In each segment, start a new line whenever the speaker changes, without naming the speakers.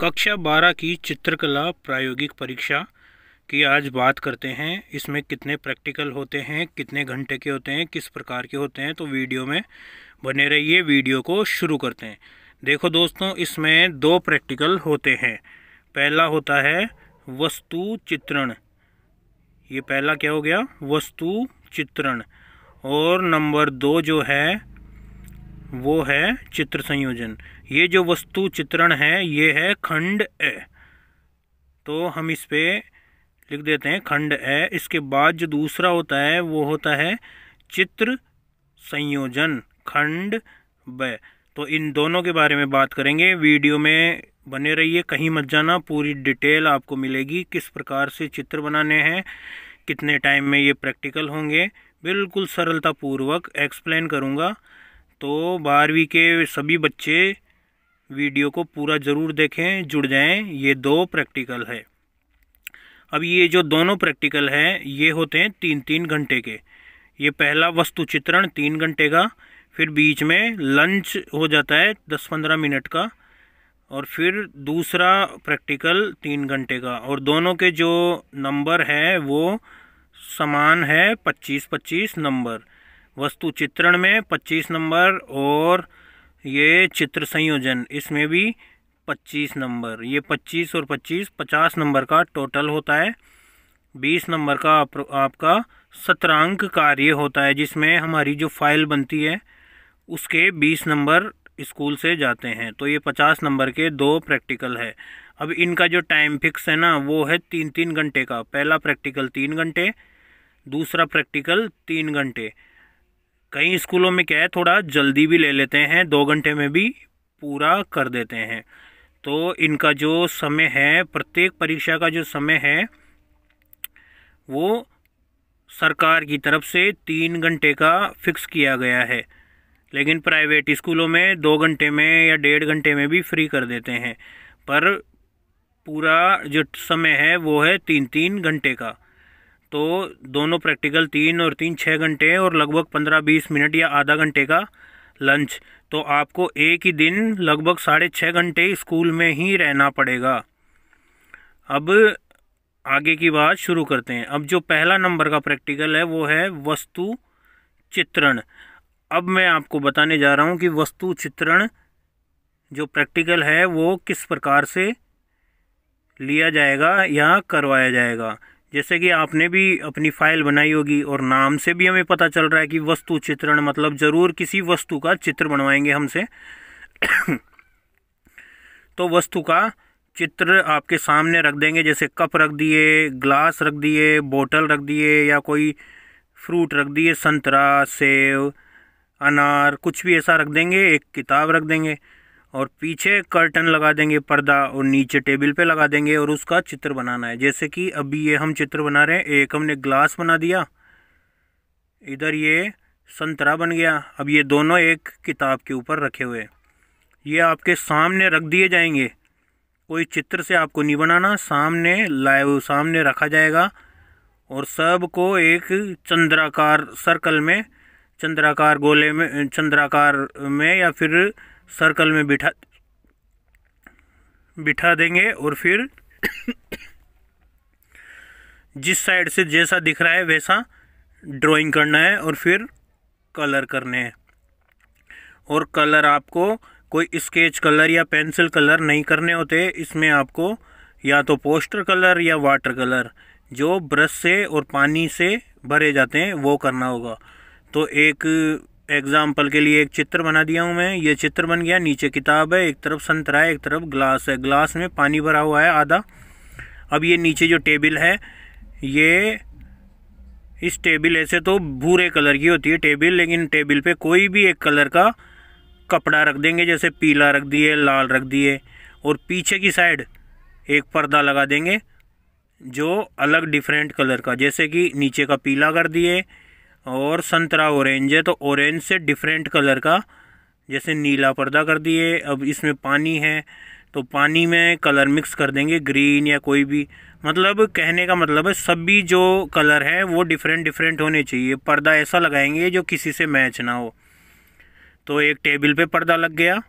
कक्षा बारह की चित्रकला प्रायोगिक परीक्षा की आज बात करते हैं इसमें कितने प्रैक्टिकल होते हैं कितने घंटे के होते हैं किस प्रकार के होते हैं तो वीडियो में बने रहिए वीडियो को शुरू करते हैं देखो दोस्तों इसमें दो प्रैक्टिकल होते हैं पहला होता है वस्तु चित्रण ये पहला क्या हो गया वस्तु चित्रण और नंबर दो जो है वो है चित्र संयोजन ये जो वस्तु चित्रण है ये है खंड ए तो हम इस पे लिख देते हैं खंड ए इसके बाद जो दूसरा होता है वो होता है चित्र संयोजन खंड ब तो इन दोनों के बारे में बात करेंगे वीडियो में बने रहिए कहीं मत जाना पूरी डिटेल आपको मिलेगी किस प्रकार से चित्र बनाने हैं कितने टाइम में ये प्रैक्टिकल होंगे बिल्कुल सरलतापूर्वक एक्सप्लेन करूँगा तो बारहवीं के सभी बच्चे वीडियो को पूरा ज़रूर देखें जुड़ जाएं ये दो प्रैक्टिकल है अब ये जो दोनों प्रैक्टिकल हैं ये होते हैं तीन तीन घंटे के ये पहला वस्तु चित्रण तीन घंटे का फिर बीच में लंच हो जाता है दस पंद्रह मिनट का और फिर दूसरा प्रैक्टिकल तीन घंटे का और दोनों के जो नंबर हैं वो समान है पच्चीस पच्चीस नंबर वस्तु चित्रण में पच्चीस नंबर और ये चित्र संयोजन इसमें भी पच्चीस नंबर ये पच्चीस और पच्चीस पचास नंबर का टोटल होता है बीस नंबर का आप, आपका सत्रांक कार्य होता है जिसमें हमारी जो फाइल बनती है उसके बीस नंबर स्कूल से जाते हैं तो ये पचास नंबर के दो प्रैक्टिकल है अब इनका जो टाइम फिक्स है ना वो है तीन तीन घंटे का पहला प्रैक्टिकल तीन घंटे दूसरा प्रैक्टिकल तीन घंटे कई स्कूलों में क्या है थोड़ा जल्दी भी ले लेते हैं दो घंटे में भी पूरा कर देते हैं तो इनका जो समय है प्रत्येक परीक्षा का जो समय है वो सरकार की तरफ से तीन घंटे का फिक्स किया गया है लेकिन प्राइवेट स्कूलों में दो घंटे में या डेढ़ घंटे में भी फ्री कर देते हैं पर पूरा जो समय है वो है तीन तीन घंटे का तो दोनों प्रैक्टिकल तीन और तीन छः घंटे और लगभग पंद्रह बीस मिनट या आधा घंटे का लंच तो आपको एक ही दिन लगभग साढ़े छः घंटे स्कूल में ही रहना पड़ेगा अब आगे की बात शुरू करते हैं अब जो पहला नंबर का प्रैक्टिकल है वो है वस्तु चित्रण अब मैं आपको बताने जा रहा हूँ कि वस्तु चित्रण जो प्रैक्टिकल है वो किस प्रकार से लिया जाएगा या करवाया जाएगा जैसे कि आपने भी अपनी फाइल बनाई होगी और नाम से भी हमें पता चल रहा है कि वस्तु चित्रण मतलब ज़रूर किसी वस्तु का चित्र बनवाएंगे हमसे तो वस्तु का चित्र आपके सामने रख देंगे जैसे कप रख दिए ग्लास रख दिए बोतल रख दिए या कोई फ्रूट रख दिए संतरा सेब अनार कुछ भी ऐसा रख देंगे एक किताब रख देंगे और पीछे कर्टन लगा देंगे पर्दा और नीचे टेबल पे लगा देंगे और उसका चित्र बनाना है जैसे कि अभी ये हम चित्र बना रहे हैं एक हमने ग्लास बना दिया इधर ये संतरा बन गया अब ये दोनों एक किताब के ऊपर रखे हुए ये आपके सामने रख दिए जाएंगे कोई चित्र से आपको नहीं बनाना सामने लाइव सामने रखा जाएगा और सब को एक चंद्राकार सर्कल में चंद्राकार गोले में चंद्राकार में या फिर सर्कल में बिठा बिठा देंगे और फिर जिस साइड से जैसा दिख रहा है वैसा ड्राइंग करना है और फिर कलर करने हैं और कलर आपको कोई स्केच कलर या पेंसिल कलर नहीं करने होते इसमें आपको या तो पोस्टर कलर या वाटर कलर जो ब्रश से और पानी से भरे जाते हैं वो करना होगा तो एक एग्जाम्पल के लिए एक चित्र बना दिया हूँ मैं ये चित्र बन गया नीचे किताब है एक तरफ संतरा है एक तरफ ग्लास है ग्लास में पानी भरा हुआ है आधा अब ये नीचे जो टेबल है ये इस टेबल ऐसे तो भूरे कलर की होती है टेबल लेकिन टेबल पे कोई भी एक कलर का कपड़ा रख देंगे जैसे पीला रख दिए लाल रख दिए और पीछे की साइड एक पर्दा लगा देंगे जो अलग डिफरेंट कलर का जैसे कि नीचे का पीला कर दिए और संतरा ऑरेंज है तो ऑरेंज से डिफरेंट कलर का जैसे नीला पर्दा कर दिए अब इसमें पानी है तो पानी में कलर मिक्स कर देंगे ग्रीन या कोई भी मतलब कहने का मतलब है सभी जो कलर हैं वो डिफरेंट डिफरेंट होने चाहिए पर्दा ऐसा लगाएंगे जो किसी से मैच ना हो तो एक टेबल पे पर्दा लग गया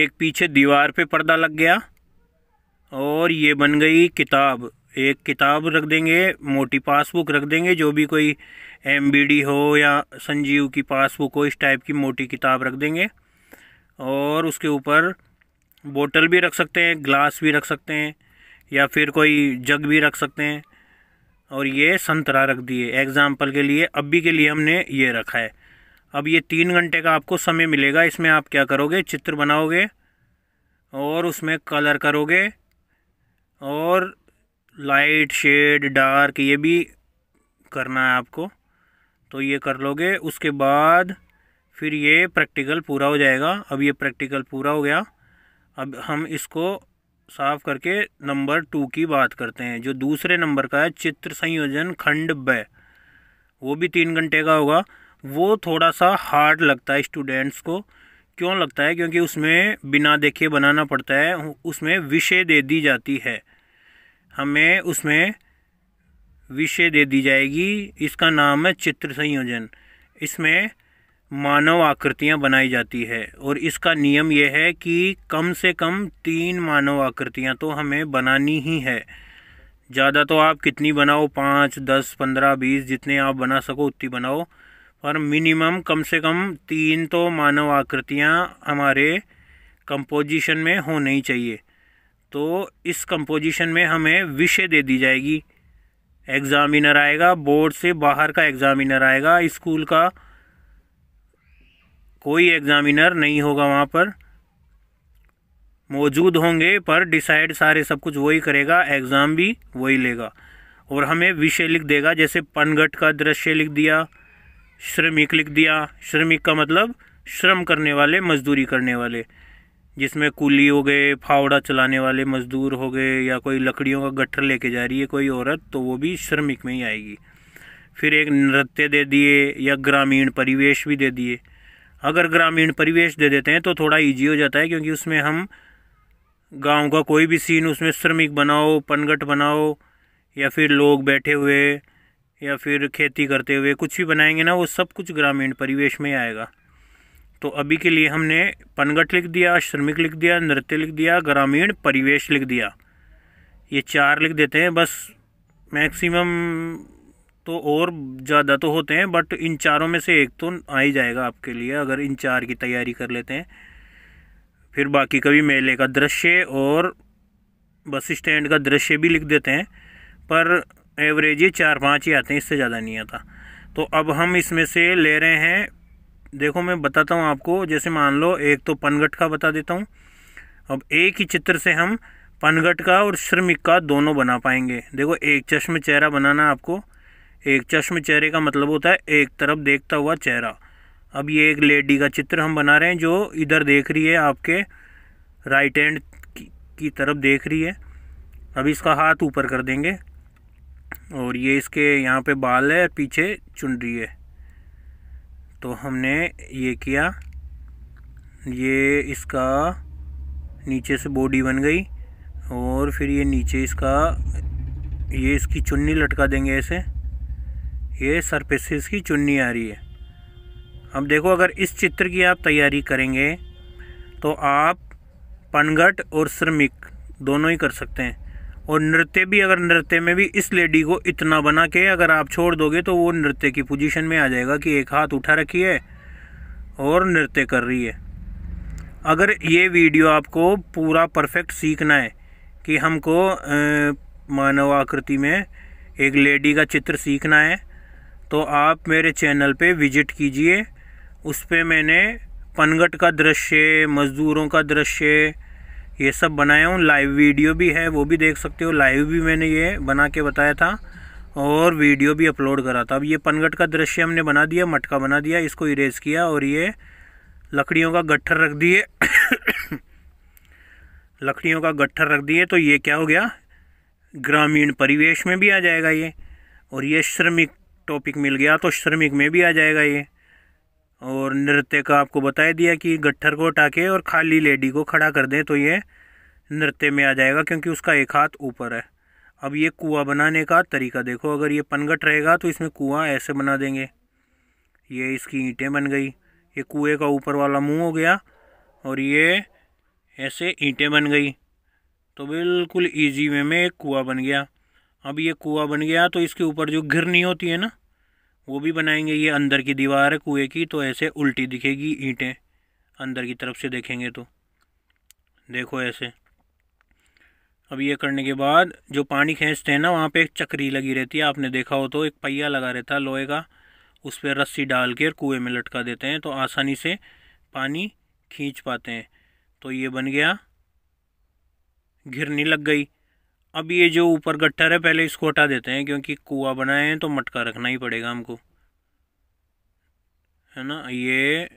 एक पीछे दीवार पे पर्दा लग गया और ये बन गई किताब एक किताब रख देंगे मोटी पासबुक रख देंगे जो भी कोई एम हो या संजीव की पासबुक हो इस टाइप की मोटी किताब रख देंगे और उसके ऊपर बोतल भी रख सकते हैं ग्लास भी रख सकते हैं या फिर कोई जग भी रख सकते हैं और ये संतरा रख दिए एग्ज़ाम्पल के लिए अभी के लिए हमने ये रखा है अब ये तीन घंटे का आपको समय मिलेगा इसमें आप क्या करोगे चित्र बनाओगे और उसमें कलर करोगे और लाइट शेड डार्क ये भी करना है आपको तो ये कर लोगे उसके बाद फिर ये प्रैक्टिकल पूरा हो जाएगा अब ये प्रैक्टिकल पूरा हो गया अब हम इसको साफ करके नंबर टू की बात करते हैं जो दूसरे नंबर का है चित्र संयोजन खंड ब वो भी तीन घंटे का होगा वो थोड़ा सा हार्ड लगता है स्टूडेंट्स को क्यों लगता है क्योंकि उसमें बिना देखे बनाना पड़ता है उसमें विषय दे दी जाती है हमें उसमें विषय दे दी जाएगी इसका नाम है चित्र संयोजन इसमें मानव आकृतियां बनाई जाती है और इसका नियम यह है कि कम से कम तीन मानव आकृतियां तो हमें बनानी ही है ज़्यादा तो आप कितनी बनाओ पाँच दस पंद्रह बीस जितने आप बना सको उतनी बनाओ पर मिनिमम कम से कम तीन तो मानव आकृतियां हमारे कंपोजिशन में होनी चाहिए तो इस कंपोजिशन में हमें विषय दे दी जाएगी एग्ज़ामिनर आएगा बोर्ड से बाहर का एग्ज़ामिनर आएगा स्कूल का कोई एग्ज़ामिनर नहीं होगा वहाँ पर मौजूद होंगे पर डिसाइड सारे सब कुछ वही करेगा एग्ज़ाम भी वही लेगा और हमें विषय लिख देगा जैसे पनगट का दृश्य लिख दिया श्रमिक लिख दिया श्रमिक का मतलब श्रम करने वाले मजदूरी करने वाले जिसमें कूली हो गए फावड़ा चलाने वाले मज़दूर हो गए या कोई लकड़ियों का गट्ठर लेके जा रही है कोई औरत तो वो भी श्रमिक में ही आएगी फिर एक नृत्य दे दिए या ग्रामीण परिवेश भी दे दिए अगर ग्रामीण परिवेश दे देते हैं तो थोड़ा इजी हो जाता है क्योंकि उसमें हम गांव का कोई भी सीन उसमें श्रमिक बनाओ पनगट बनाओ या फिर लोग बैठे हुए या फिर खेती करते हुए कुछ भी बनाएंगे ना वो सब कुछ ग्रामीण परिवेश में आएगा तो अभी के लिए हमने पनगट लिख दिया श्रमिक लिख दिया नृत्य लिख दिया ग्रामीण परिवेश लिख दिया ये चार लिख देते हैं बस मैक्सिमम तो और ज़्यादा तो होते हैं बट इन चारों में से एक तो आ ही जाएगा आपके लिए अगर इन चार की तैयारी कर लेते हैं फिर बाकी कभी मेले का दृश्य और बस स्टैंड का दृश्य भी लिख देते हैं पर एवरेज ये चार पाँच ही आते हैं इससे ज़्यादा नहीं आता तो अब हम इसमें से ले रहे हैं देखो मैं बताता हूँ आपको जैसे मान लो एक तो पनघट का बता देता हूँ अब एक ही चित्र से हम पनघट का और श्रमिक का दोनों बना पाएंगे देखो एक चश्म चेहरा बनाना आपको एक चश्म चेहरे का मतलब होता है एक तरफ देखता हुआ चेहरा अब ये एक लेडी का चित्र हम बना रहे हैं जो इधर देख रही है आपके राइट हैंड की तरफ देख रही है अब इसका हाथ ऊपर कर देंगे और ये इसके यहाँ पे बाल है पीछे चुन रही है तो हमने ये किया ये इसका नीचे से बॉडी बन गई और फिर ये नीचे इसका ये इसकी चुन्नी लटका देंगे ऐसे ये सरफेस से इसकी चुन्नी आ रही है अब देखो अगर इस चित्र की आप तैयारी करेंगे तो आप पनघट और श्रमिक दोनों ही कर सकते हैं और नृत्य भी अगर नृत्य में भी इस लेडी को इतना बना के अगर आप छोड़ दोगे तो वो नृत्य की पोजीशन में आ जाएगा कि एक हाथ उठा रखी है और नृत्य कर रही है अगर ये वीडियो आपको पूरा परफेक्ट सीखना है कि हमको मानव आकृति में एक लेडी का चित्र सीखना है तो आप मेरे चैनल पे विजिट कीजिए उस पर मैंने पनगट का दृश्य मज़दूरों का दृश्य ये सब बनाया हूँ लाइव वीडियो भी है वो भी देख सकते हो लाइव भी मैंने ये बना के बताया था और वीडियो भी अपलोड करा था अब ये पनगट का दृश्य हमने बना दिया मटका बना दिया इसको इरेज किया और ये लकड़ियों का गट्ठर रख दिए लकड़ियों का गट्ठर रख दिए तो ये क्या हो गया ग्रामीण परिवेश में भी आ जाएगा ये और ये श्रमिक टॉपिक मिल गया तो श्रमिक में भी आ जाएगा ये और नृत्य का आपको बता दिया कि गट्ठर को हटा के और खाली लेडी को खड़ा कर दें तो ये नृत्य में आ जाएगा क्योंकि उसका एक हाथ ऊपर है अब ये कुआ बनाने का तरीका देखो अगर ये पनघट रहेगा तो इसमें कुआ ऐसे बना देंगे ये इसकी ईंटें बन गई ये कुएँ का ऊपर वाला मुँह हो गया और ये ऐसे ईंटें बन गई तो बिल्कुल ईजी वे में एक कुआ बन गया अब ये कुआ बन गया तो इसके ऊपर जो घिरनी होती है ना वो भी बनाएंगे ये अंदर की दीवार है कुएँ की तो ऐसे उल्टी दिखेगी ईंटें अंदर की तरफ से देखेंगे तो देखो ऐसे अब ये करने के बाद जो पानी खींचते हैं ना वहाँ पे एक चक्री लगी रहती है आपने देखा हो तो एक पहिया लगा रहता है लोहे का उस पर रस्सी डाल के कुएँ में लटका देते हैं तो आसानी से पानी खींच पाते हैं तो ये बन गया घिरनी लग गई अब ये जो ऊपर गट्ठर है पहले इसको हटा देते हैं क्योंकि कुआ बनाए हैं तो मटका रखना ही पड़ेगा हमको है ना ये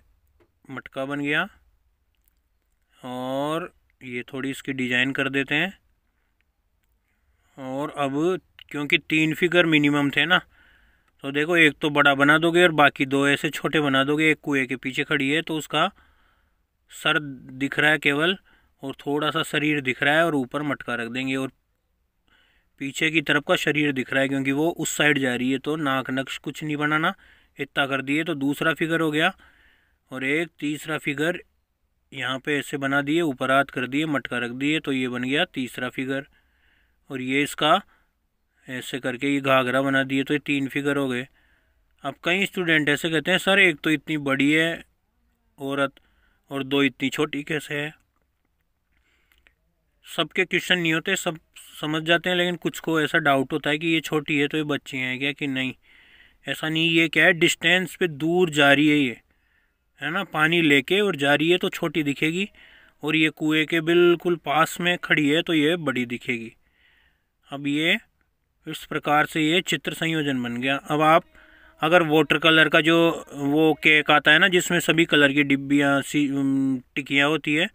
मटका बन गया और ये थोड़ी इसकी डिजाइन कर देते हैं और अब क्योंकि तीन फिगर मिनिमम थे ना तो देखो एक तो बड़ा बना दोगे और बाकी दो ऐसे छोटे बना दोगे एक कुएं के पीछे खड़ी है तो उसका सर दिख रहा है केवल और थोड़ा सा शरीर दिख रहा है और ऊपर मटका रख देंगे और पीछे की तरफ का शरीर दिख रहा है क्योंकि वो उस साइड जा रही है तो नाक नक्श कुछ नहीं बनाना इतना कर दिए तो दूसरा फिगर हो गया और एक तीसरा फिगर यहाँ पे ऐसे बना दिए ऊपर हाथ कर दिए मटका रख दिए तो ये बन गया तीसरा फिगर और ये इसका ऐसे करके ये घाघरा बना दिए तो ये तीन फिगर हो गए अब कई स्टूडेंट ऐसे कहते हैं सर एक तो इतनी बड़ी है औरत और दो इतनी छोटी कैसे है सबके क्वेश्चन नहीं होते सब समझ जाते हैं लेकिन कुछ को ऐसा डाउट होता है कि ये छोटी है तो ये बच्चे हैं क्या कि नहीं ऐसा नहीं ये क्या है डिस्टेंस पे दूर जा रही है ये है ना पानी लेके और जा रही है तो छोटी दिखेगी और ये कुएं के बिल्कुल पास में खड़ी है तो ये बड़ी दिखेगी अब ये इस प्रकार से ये चित्र संयोजन बन गया अब आप अगर वाटर कलर का जो वो केक आता है ना जिसमें सभी कलर की डिब्बियाँ सी टिकियाँ होती है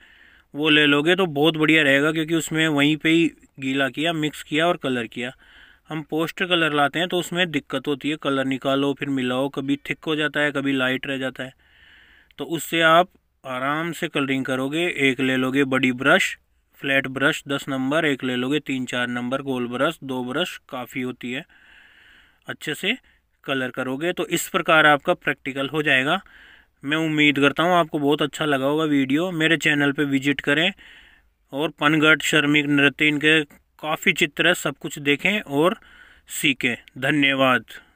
वो ले लोगे तो बहुत बढ़िया रहेगा क्योंकि उसमें वहीं पे ही गीला किया मिक्स किया और कलर किया हम पोस्टर कलर लाते हैं तो उसमें दिक्कत होती है कलर निकालो फिर मिलाओ कभी थिक हो जाता है कभी लाइट रह जाता है तो उससे आप आराम से कलरिंग करोगे एक ले लोगे बड़ी ब्रश फ्लैट ब्रश दस नंबर एक ले लोगे तीन चार नंबर गोल ब्रश दो ब्रश काफ़ी होती है अच्छे से कलर करोगे तो इस प्रकार आपका प्रैक्टिकल हो जाएगा मैं उम्मीद करता हूँ आपको बहुत अच्छा लगा होगा वीडियो मेरे चैनल पर विजिट करें और पनगढ़ शर्मिक नृत्य इनके काफ़ी चित्र है सब कुछ देखें और सीखें धन्यवाद